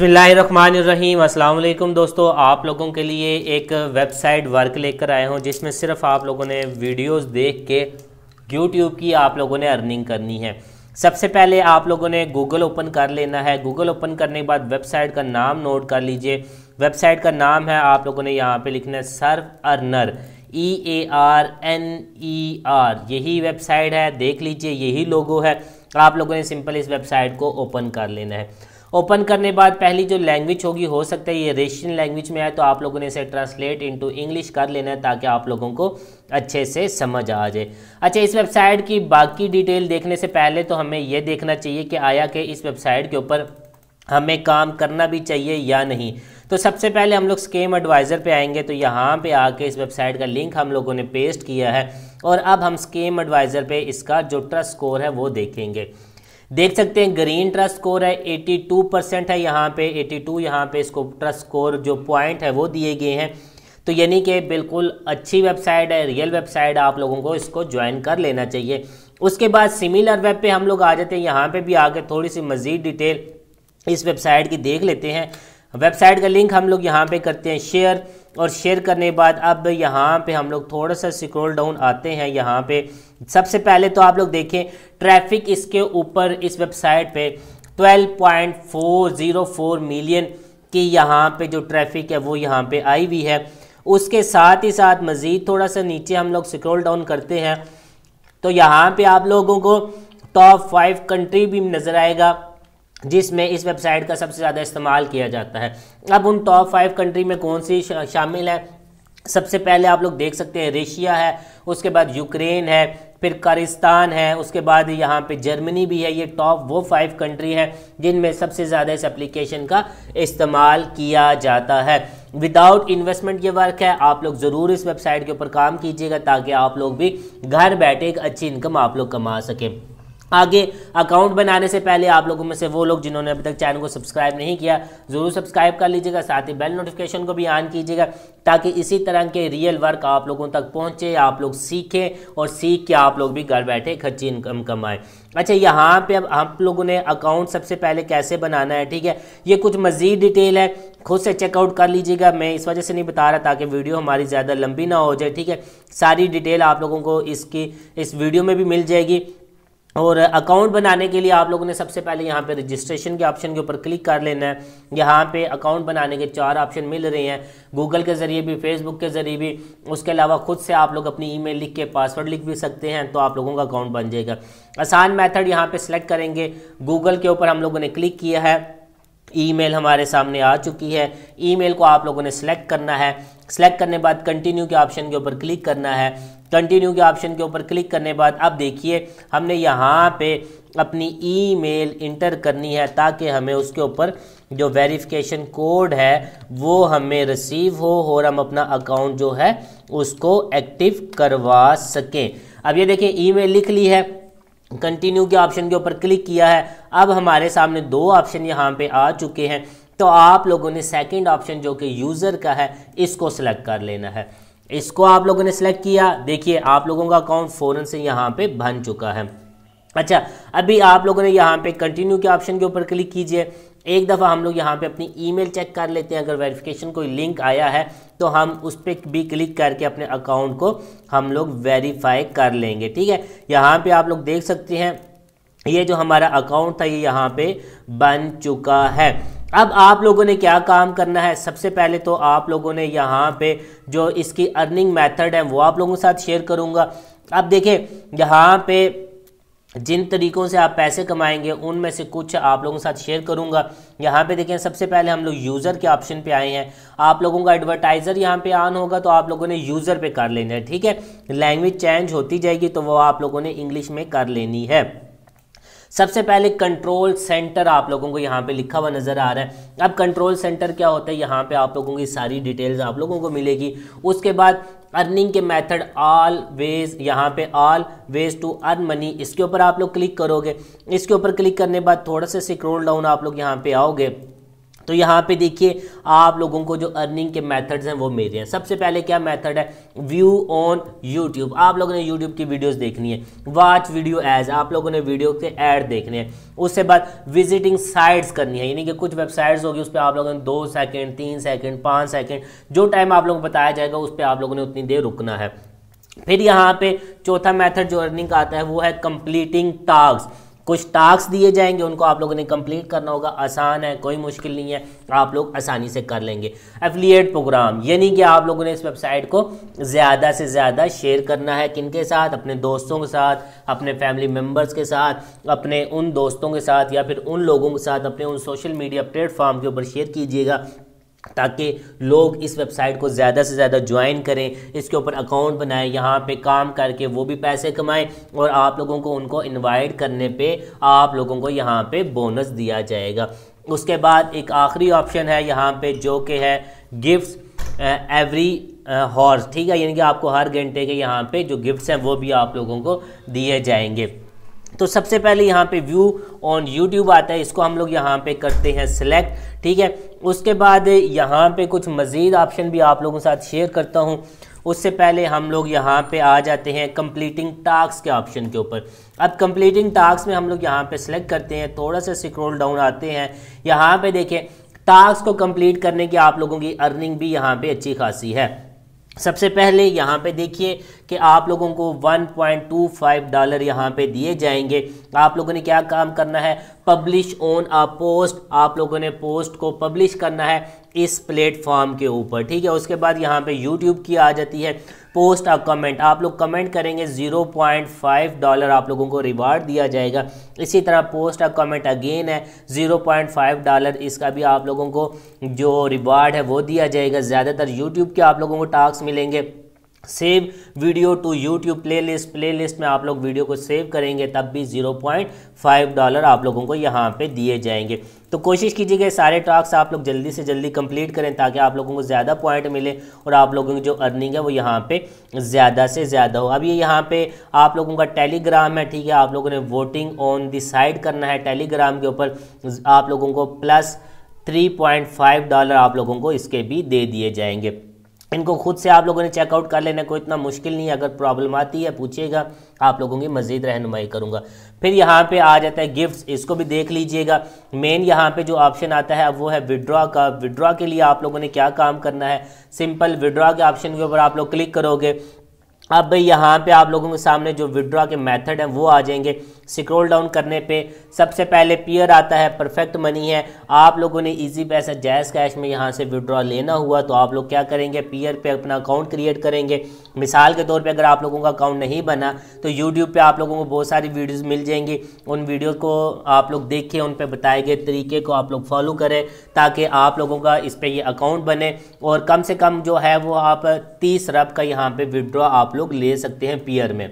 बसमीम अल्लाम दोस्तों आप लोगों के लिए एक वेबसाइट वर्क लेकर आए हूँ जिसमें सिर्फ आप लोगों ने वीडियोस देख के यूट्यूब की आप लोगों ने अर्निंग करनी है सबसे पहले आप लोगों ने गूगल ओपन कर लेना है गूगल ओपन करने के बाद वेबसाइट का नाम नोट कर लीजिए वेबसाइट का नाम है आप लोगों ने यहाँ पर लिखना है serve earner E A R N E R यही वेबसाइट है देख लीजिए यही लोगो है आप लोगों ने सिंपल इस वेबसाइट को ओपन कर लेना है ओपन करने बाद पहली जो लैंग्वेज होगी हो सकता है ये रेशियन लैंग्वेज में है तो आप लोगों ने इसे ट्रांसलेट इनटू इंग्लिश कर लेना है ताकि आप लोगों को अच्छे से समझ आ जाए अच्छा इस वेबसाइट की बाकी डिटेल देखने से पहले तो हमें यह देखना चाहिए कि आया कि इस वेबसाइट के ऊपर हमें काम करना भी चाहिए या नहीं तो सबसे पहले हम लोग स्केम एडवाइज़र पे आएंगे तो यहाँ पे आके इस वेबसाइट का लिंक हम लोगों ने पेस्ट किया है और अब हम स्केम एडवाइज़र पे इसका जो ट्रस्ट स्कोर है वो देखेंगे देख सकते हैं ग्रीन ट्रस्ट स्कोर है 82 परसेंट है यहाँ पे 82 यहाँ पे इसको ट्रस्ट स्कोर जो पॉइंट है वो दिए गए हैं तो यानी कि बिल्कुल अच्छी वेबसाइट है रियल वेबसाइट आप लोगों को इसको ज्वाइन कर लेना चाहिए उसके बाद सिमिलर वेब पे हम लोग आ जाते हैं यहाँ पे भी आके थोड़ी सी मज़ीद डिटेल इस वेबसाइट की देख लेते हैं वेबसाइट का लिंक हम लोग यहाँ पे करते हैं शेयर और शेयर करने के बाद अब यहाँ पे हम लोग थोड़ा सा स्क्रॉल डाउन आते हैं यहाँ पे सबसे पहले तो आप लोग देखें ट्रैफिक इसके ऊपर इस वेबसाइट पे 12.404 मिलियन की यहाँ पे जो ट्रैफिक है वो यहाँ पे आई हुई है उसके साथ ही साथ मज़ीद थोड़ा सा नीचे हम लोग स्क्रॉल डाउन करते हैं तो यहाँ पर आप लोगों को टॉप फाइव कंट्री भी नज़र आएगा जिसमें इस वेबसाइट का सबसे ज़्यादा इस्तेमाल किया जाता है अब उन टॉप फाइव कंट्री में कौन सी शामिल है सबसे पहले आप लोग देख सकते हैं रशिया है उसके बाद यूक्रेन है फिर कारिस्तान है उसके बाद यहाँ पे जर्मनी भी है ये टॉप वो फाइव कंट्री हैं जिनमें सबसे ज़्यादा इस एप्लीकेशन का इस्तेमाल किया जाता है विदाउट इन्वेस्टमेंट ये वर्क है आप लोग ज़रूर इस वेबसाइट के ऊपर काम कीजिएगा ताकि आप लोग भी घर बैठे एक अच्छी इनकम आप लोग कमा सकें आगे अकाउंट बनाने से पहले आप लोगों में से वो लोग जिन्होंने अभी तक चैनल को सब्सक्राइब नहीं किया ज़रूर सब्सक्राइब कर लीजिएगा साथ ही बेल नोटिफिकेशन को भी ऑन कीजिएगा ताकि इसी तरह के रियल वर्क आप लोगों तक पहुंचे आप लोग सीखें और सीख के आप लोग भी घर बैठे खर्ची इनकम कमाएं अच्छा यहाँ पे अब आप लोगों ने अकाउंट सबसे पहले कैसे बनाना है ठीक है ये कुछ मज़ीद डिटेल है खुद से चेकआउट कर लीजिएगा मैं इस वजह से नहीं बता रहा ताकि वीडियो हमारी ज़्यादा लंबी ना हो जाए ठीक है सारी डिटेल आप लोगों को इसकी इस वीडियो में भी मिल जाएगी और अकाउंट बनाने के लिए आप लोगों ने सबसे पहले यहाँ पे रजिस्ट्रेशन के ऑप्शन के ऊपर क्लिक कर लेना है यहाँ पे अकाउंट बनाने के चार ऑप्शन मिल रहे हैं गूगल के ज़रिए भी फेसबुक के ज़रिए भी उसके अलावा खुद से आप लोग अपनी ईमेल लिख के पासवर्ड लिख भी सकते हैं तो आप लोगों का अकाउंट बन जाएगा आसान मैथड यहाँ पर सेलेक्ट करेंगे गूगल के ऊपर हम लोगों ने क्लिक किया है ईमेल हमारे सामने आ चुकी है ईमेल को आप लोगों ने सिलेक्ट करना है सेलेक्ट करने बाद कंटिन्यू के ऑप्शन के ऊपर क्लिक करना है कंटिन्यू के ऑप्शन के ऊपर क्लिक करने के बाद अब देखिए हमने यहाँ पे अपनी ईमेल इंटर करनी है ताकि हमें उसके ऊपर जो वेरिफिकेशन कोड है वो हमें रिसीव हो और हम अपना अकाउंट जो है उसको एक्टिव करवा सकें अब ये देखिए ईमेल लिख ली है कंटिन्यू के ऑप्शन के ऊपर क्लिक किया है अब हमारे सामने दो ऑप्शन यहाँ पे आ चुके हैं तो आप लोगों ने सेकंड ऑप्शन जो कि यूज़र का है इसको सेलेक्ट कर लेना है इसको आप लोगों ने सिलेक्ट किया देखिए आप लोगों का अकाउंट फ़ौरन से यहाँ पे बन चुका है अच्छा अभी आप लोगों ने यहाँ पे कंटिन्यू के ऑप्शन के ऊपर क्लिक कीजिए एक दफ़ा हम लोग यहाँ पे अपनी ईमेल चेक कर लेते हैं अगर वेरिफिकेशन कोई लिंक आया है तो हम उस पर भी क्लिक करके अपने अकाउंट को हम लोग वेरीफाई कर लेंगे ठीक है यहाँ पे आप लोग देख सकते हैं ये जो हमारा अकाउंट था ये यहाँ पे बन चुका है अब आप लोगों ने क्या काम करना है सबसे पहले तो आप लोगों ने यहाँ पे जो इसकी अर्निंग मेथड है वो आप लोगों के साथ शेयर करूँगा अब देखें यहाँ पे जिन तरीक़ों से आप पैसे कमाएंगे उनमें से कुछ आप लोगों के साथ शेयर करूंगा यहाँ पे देखें सबसे पहले हम लोग यूज़र के ऑप्शन पे आए हैं आप लोगों का एडवर्टाइज़र यहाँ पे ऑन होगा तो आप लोगों ने यूज़र पे कर लेना है ठीक है लैंग्वेज चेंज होती जाएगी तो वो आप लोगों ने इंग्लिश में कर लेनी है सबसे पहले कंट्रोल सेंटर आप लोगों को यहाँ पे लिखा हुआ नज़र आ रहा है अब कंट्रोल सेंटर क्या होता है यहाँ पे आप लोगों की सारी डिटेल्स आप लोगों को मिलेगी उसके बाद अर्निंग के मेथड ऑल वेज यहाँ पे all ways to earn money इसके ऊपर आप लोग क्लिक करोगे इसके ऊपर क्लिक करने बाद थोड़ा सा स्क्रोल डाउन आप लोग यहाँ पे आओगे तो यहाँ पे देखिए आप लोगों को जो अर्निंग के मेथड्स हैं वो मेरे हैं सबसे पहले क्या मेथड है व्यू ऑन यूट्यूब आप लोगों ने यूट्यूब की वीडियोस देखनी है वाच वीडियो एज आप लोगों ने वीडियो के ऐड देखने हैं उसके बाद विजिटिंग साइट्स करनी है यानी कि कुछ वेबसाइट्स होगी उस पर आप लोगों ने दो सेकेंड तीन सेकेंड पाँच सेकेंड जो टाइम आप लोगों को बताया जाएगा उस पर आप लोगों ने उतनी देर रुकना है फिर यहाँ पे चौथा मेथड जो अर्निंग का आता है वो है कंप्लीटिंग टास्क कुछ टास्क दिए जाएंगे उनको आप लोगों ने कंप्लीट करना होगा आसान है कोई मुश्किल नहीं है आप लोग आसानी से कर लेंगे एफिलिएट प्रोग्राम यानी कि आप लोगों ने इस वेबसाइट को ज़्यादा से ज़्यादा शेयर करना है किन के साथ अपने दोस्तों के साथ अपने फैमिली मेम्बर्स के साथ अपने उन दोस्तों के साथ या फिर उन लोगों के साथ अपने उन सोशल मीडिया प्लेटफॉर्म के ऊपर शेयर कीजिएगा ताकि लोग इस वेबसाइट को ज़्यादा से ज़्यादा ज्वाइन करें इसके ऊपर अकाउंट बनाएं यहाँ पे काम करके वो भी पैसे कमाएं और आप लोगों को उनको इनवाइट करने पे आप लोगों को यहाँ पे बोनस दिया जाएगा उसके बाद एक आखिरी ऑप्शन है यहाँ पे जो कि है गिफ्ट्स एवरी हॉर्स ठीक है यानी कि आपको हर घंटे के यहाँ पर जो गिफ्ट्स हैं वो भी आप लोगों को दिए जाएंगे तो सबसे पहले यहाँ पे व्यू ऑन यूट्यूब आता है इसको हम लोग यहाँ पे करते हैं सिलेक्ट ठीक है उसके बाद यहाँ पे कुछ मज़ीद ऑप्शन भी आप लोगों के साथ शेयर करता हूँ उससे पहले हम लोग यहाँ पे आ जाते हैं कंप्लीटिंग टास्क के ऑप्शन के ऊपर अब कंप्लीटिंग टास्क में हम लोग यहाँ पे सिलेक्ट करते हैं थोड़ा सा सिक्रोल डाउन आते हैं यहाँ पे देखें टास्क को कंप्लीट करने की आप लोगों की अर्निंग भी यहाँ पे अच्छी खासी है सबसे पहले यहाँ पे देखिए कि आप लोगों को 1.25 डॉलर यहाँ पे दिए जाएंगे आप लोगों ने क्या काम करना है पब्लिश ऑन आ पोस्ट आप लोगों ने पोस्ट को पब्लिश करना है इस प्लेटफॉर्म के ऊपर ठीक है उसके बाद यहाँ पे यूट्यूब की आ जाती है पोस्ट अ कमेंट आप लोग कमेंट करेंगे 0.5 डॉलर आप लोगों को रिवार्ड दिया जाएगा इसी तरह पोस्ट अ कमेंट अगेन है 0.5 डॉलर इसका भी आप लोगों को जो रिवार्ड है वो दिया जाएगा ज़्यादातर यूट्यूब के आप लोगों को टास्क मिलेंगे save video to YouTube playlist playlist में आप लोग वीडियो को सेव करेंगे तब भी ज़ीरो पॉइंट फाइव डॉलर आप लोगों को यहाँ पे दिए जाएंगे तो कोशिश कीजिएगा सारे टास्क आप लोग जल्दी से जल्दी कंप्लीट करें ताकि आप लोगों को ज़्यादा पॉइंट मिले और आप लोगों की जो अर्निंग है वो यहाँ पे ज़्यादा से ज़्यादा हो अब ये यहाँ पे आप लोगों का टेलीग्राम है ठीक है आप लोगों ने वोटिंग ऑन दी साइड करना है टेलीग्राम के ऊपर आप लोगों को plus three point five dollar आप लोगों को इसके भी दे दिए जाएंगे इनको खुद से आप लोगों ने चेकआउट कर लेना कोई इतना मुश्किल नहीं है अगर प्रॉब्लम आती है पूछिएगा आप लोगों की मजीद रहनुमाई करूँगा फिर यहाँ पे आ जाता है गिफ्ट्स इसको भी देख लीजिएगा मेन यहाँ पे जो ऑप्शन आता है अब वो है विड्रॉ का विड्रॉ के लिए आप लोगों ने क्या काम करना है सिंपल विड्रॉ के ऑप्शन के ऊपर आप लोग क्लिक करोगे अब यहाँ पे आप लोगों के सामने जो विड्रॉ के मेथड हैं वो आ जाएंगे स्क्रॉल डाउन करने पे सबसे पहले पियर आता है परफेक्ट मनी है आप लोगों ने इजी पैसा जैस कैश में यहाँ से विड्रॉ लेना हुआ तो आप लोग क्या करेंगे पियर पे अपना अकाउंट क्रिएट करेंगे मिसाल के तौर पे अगर आप लोगों का अकाउंट नहीं बना तो यूट्यूब पर आप लोगों को बहुत सारी वीडियोज़ मिल जाएंगी उन वीडियो को आप लोग देखें उन पर बताए गए तरीके को आप लोग फॉलो करें ताकि आप लोगों का इस पर ये अकाउंट बने और कम से कम जो है वो आप तीस रब का यहाँ पर विड्रॉ आप लोग ले सकते हैं पीयर में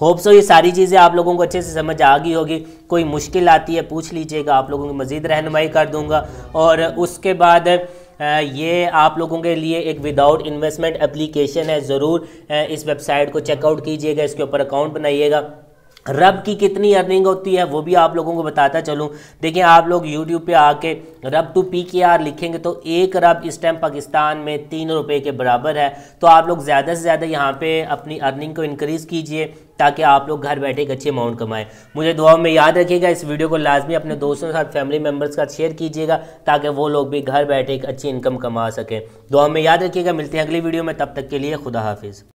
होप सो ये सारी चीज़ें आप लोगों को अच्छे से समझ आ गई होगी कोई मुश्किल आती है पूछ लीजिएगा आप लोगों की मज़ीद रहनमाई कर दूंगा और उसके बाद ये आप लोगों के लिए एक विदाउट इन्वेस्टमेंट एप्लीकेशन है ज़रूर इस वेबसाइट को चेकआउट कीजिएगा इसके ऊपर अकाउंट बनाइएगा रब की कितनी अर्निंग होती है वो भी आप लोगों को बताता चलूँ देखिए आप लोग यूट्यूब पे आके रब टू पी के आर लिखेंगे तो एक रब इस टाइम पाकिस्तान में तीन रुपए के बराबर है तो आप लोग ज़्यादा से ज़्यादा यहाँ पे अपनी अर्निंग को इनक्रीज़ कीजिए ताकि आप लोग घर बैठे एक अच्छी अमाउंट कमाएं मुझे दुआ में याद रखिएगा इस वीडियो को लाजमी अपने दोस्तों के साथ फैमिली मेम्बर्स का शेयर कीजिएगा ताकि वो लोग भी घर बैठे एक अच्छी इनकम कमा सकें दुआ में याद रखिएगा मिलते हैं अगली वीडियो में तब तक के लिए खुदा हाफिज़